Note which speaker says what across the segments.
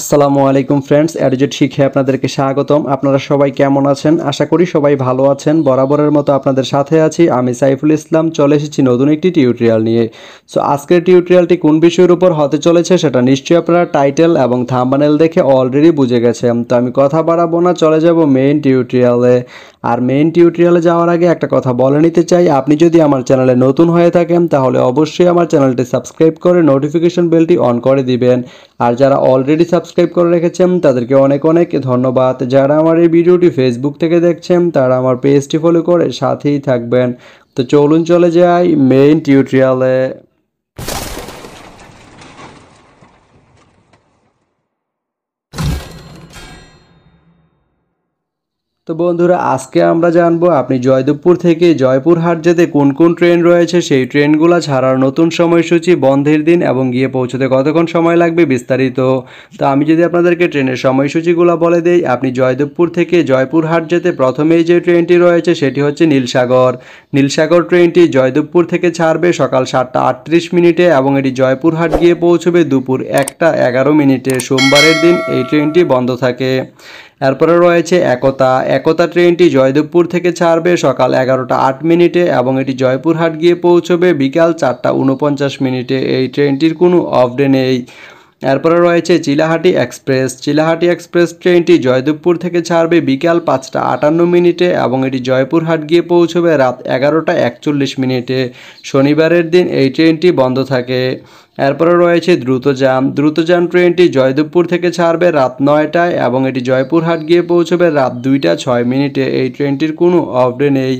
Speaker 1: আসসালামু আলাইকুম ফ্রেন্ডস অ্যাডজেট শিখে আপনাদেরকে স্বাগতম আপনারা সবাই কেমন আছেন আশা করি সবাই ভালো আছেন বরাবরের মতো আপনাদের সাথে আছি আমি সাইফুল ইসলাম চলে এসেছি নতুন একটি টিউটোরিয়াল নিয়ে সো আজকের টিউটোরিয়ালটি কোন বিষয়ের উপর হতে চলেছে সেটা নিশ্চয়ই আপনারা টাইটেল এবং থাম্বানেল দেখে অলরেডি বুঝে গেছেন তো আমি কথা বাড়াবো না চলে যাব মেইন টিউটোরিয়ালে আর মেইন টিউটোরিয়ালে যাওয়ার আগে একটা কথা বলে নিতে চাই আপনি যদি আমার চ্যানেলে নতুন হয়ে থাকেন তাহলে অবশ্যই আমার চ্যানেলটি সাবস্ক্রাইব করে নোটিফিকেশন বেলটি অন করে দিবেন আর যারা অলরেডি সাবস্ক্রাইব করে রেখেছেন তাদেরকে অনেক অনেক ধন্যবাদ যারা আমার এই ভিডিওটি ফেসবুক থেকে দেখছেন তারা আমার পেজটি ফলো করে সাথেই থাকবেন তো চলুন চলে যাই মেইন টিউটোরিয়ালে তো বন্ধুরা আজকে আমরা জানবো আপনি জয়দেবপুর থেকে জয়পুরহাট যেতে কোন কোন ট্রেন রয়েছে সেই ট্রেনগুলো ছাড়ার নতুন সময়সূচি বন্ধের দিন এবং গিয়ে পৌঁছতে কতক্ষণ সময় লাগবে বিস্তারিত তো আমি যদি আপনাদেরকে ট্রেনের সময়সূচিগুলো বলে দিই আপনি জয়দেবপুর থেকে জয়পুরহাট যেতে প্রথমেই যে ট্রেনটি রয়েছে সেটি হচ্ছে নীলসাগর নীলসাগর ট্রেনটি জয়দেবপুর থেকে ছাড়বে সকাল সাতটা আটত্রিশ মিনিটে এবং এটি জয়পুরহাট গিয়ে পৌঁছবে দুপুর একটা এগারো মিনিটে সোমবারের দিন এই ট্রেনটি বন্ধ থাকে এরপরে রয়েছে একতা একতা ট্রেনটি জয়দেবপুর থেকে ছাড়বে সকাল এগারোটা আট মিনিটে এবং এটি জয়পুরহাট গিয়ে পৌঁছবে বিকাল চারটা উনপঞ্চাশ মিনিটে এই ট্রেনটির কোনো অফ ডে নেই এরপরে রয়েছে চিলাহাটি এক্সপ্রেস চিলাহাটি এক্সপ্রেস ট্রেনটি জয়দেবপুর থেকে ছাড়বে বিকাল পাঁচটা আটান্ন মিনিটে এবং এটি জয়পুরহাট গিয়ে পৌঁছবে রাত এগারোটা একচল্লিশ মিনিটে শনিবারের দিন এই ট্রেনটি বন্ধ থাকে এরপরে রয়েছে দ্রুতযান দ্রুতযান ট্রেনটি জয়দেবপুর থেকে ছাড়বে রাত নয়টায় এবং এটি জয়পুরহাট গিয়ে পৌঁছবে রাত দুইটা ছয় মিনিটে এই ট্রেনটির কোনো অফডে নেই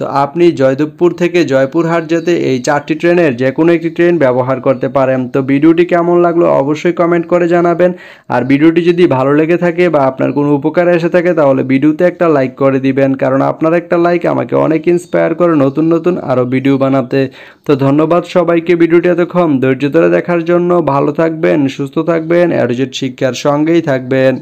Speaker 1: তো আপনি জয়দেবপুর থেকে জয়পুরহাট যেতে এই চারটি ট্রেনের যে কোনো একটি ট্রেন ব্যবহার করতে পারেন তো ভিডিওটি কেমন লাগলো অবশ্যই কমেন্ট করে জানাবেন আর ভিডিওটি যদি ভালো লেগে থাকে বা আপনার কোনো উপকার এসে থাকে তাহলে ভিডিওতে একটা লাইক করে দিবেন কারণ আপনার একটা লাইক আমাকে অনেক ইন্সপায়ার করে নতুন নতুন আরও ভিডিও বানাতে তো ধন্যবাদ সবাইকে ভিডিওটি এতক্ষণ ধৈর্য ধরে দেখার জন্য ভালো থাকবেন সুস্থ থাকবেন অ্যাডোজেট শিক্ষার সঙ্গেই থাকবেন